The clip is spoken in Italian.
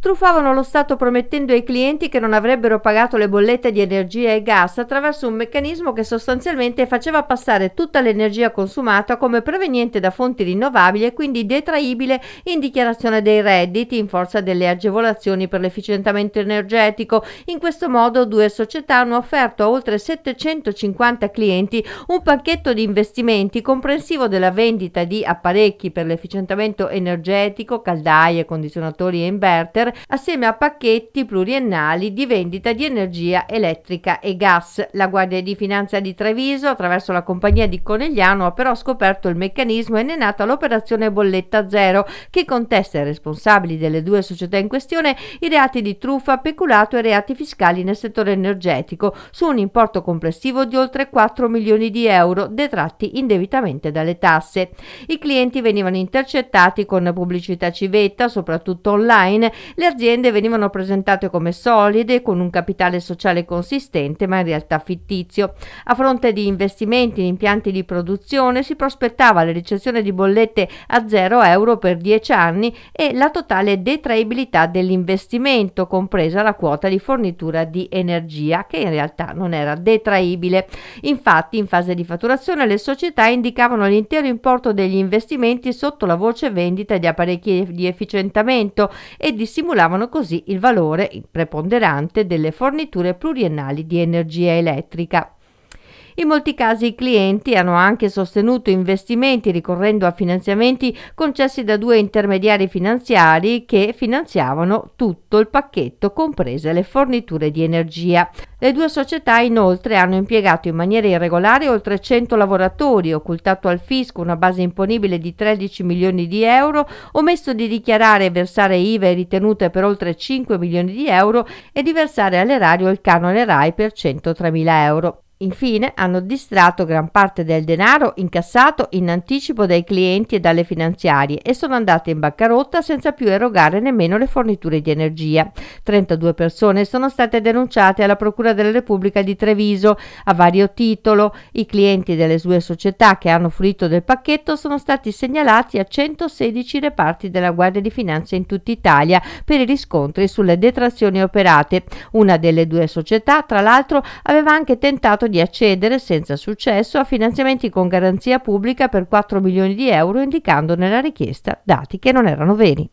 truffavano lo Stato promettendo ai clienti che non avrebbero pagato le bollette di energia e gas attraverso un meccanismo che sostanzialmente faceva passare tutta l'energia consumata come proveniente da fonti rinnovabili e quindi detraibile in dichiarazione dei redditi in forza delle agevolazioni per l'efficientamento energetico. In questo modo due società hanno offerto a oltre 750 clienti un pacchetto di investimenti comprensivo della vendita di apparecchi per l'efficientamento energetico, caldaie, condizionatori e inverter, assieme a pacchetti pluriennali di vendita di energia elettrica e gas. La Guardia di Finanza di Treviso, attraverso la compagnia di Conegliano, ha però scoperto il meccanismo e ne è nata l'operazione Bolletta Zero, che contesta ai responsabili delle due società in questione i reati di truffa, peculato e reati fiscali nel settore energetico, su un importo complessivo di oltre 4 milioni di euro, detratti indebitamente dalle tasse. I clienti venivano intercettati con pubblicità civetta, soprattutto online, le aziende venivano presentate come solide, con un capitale sociale consistente, ma in realtà fittizio. A fronte di investimenti in impianti di produzione si prospettava la ricezione di bollette a 0 euro per 10 anni e la totale detraibilità dell'investimento, compresa la quota di fornitura di energia, che in realtà non era detraibile. Infatti, in fase di fatturazione, le società indicavano l'intero importo degli investimenti sotto la voce vendita di apparecchi di efficientamento e di simulazione simulavano così il valore preponderante delle forniture pluriennali di energia elettrica. In molti casi i clienti hanno anche sostenuto investimenti ricorrendo a finanziamenti concessi da due intermediari finanziari che finanziavano tutto il pacchetto, comprese le forniture di energia. Le due società inoltre hanno impiegato in maniera irregolare oltre 100 lavoratori, occultato al fisco una base imponibile di 13 milioni di euro, omesso di dichiarare e versare IVA ritenute per oltre 5 milioni di euro e di versare all'erario il canone RAI per 103 mila euro. Infine hanno distratto gran parte del denaro incassato in anticipo dai clienti e dalle finanziarie e sono andate in bancarotta senza più erogare nemmeno le forniture di energia. 32 persone sono state denunciate alla Procura della Repubblica di Treviso a vario titolo. I clienti delle sue società che hanno fruito del pacchetto sono stati segnalati a 116 reparti della Guardia di Finanza in tutta Italia per i riscontri sulle detrazioni operate. Una delle due società, tra l'altro, aveva anche tentato di accedere senza successo a finanziamenti con garanzia pubblica per 4 milioni di euro indicando nella richiesta dati che non erano veri.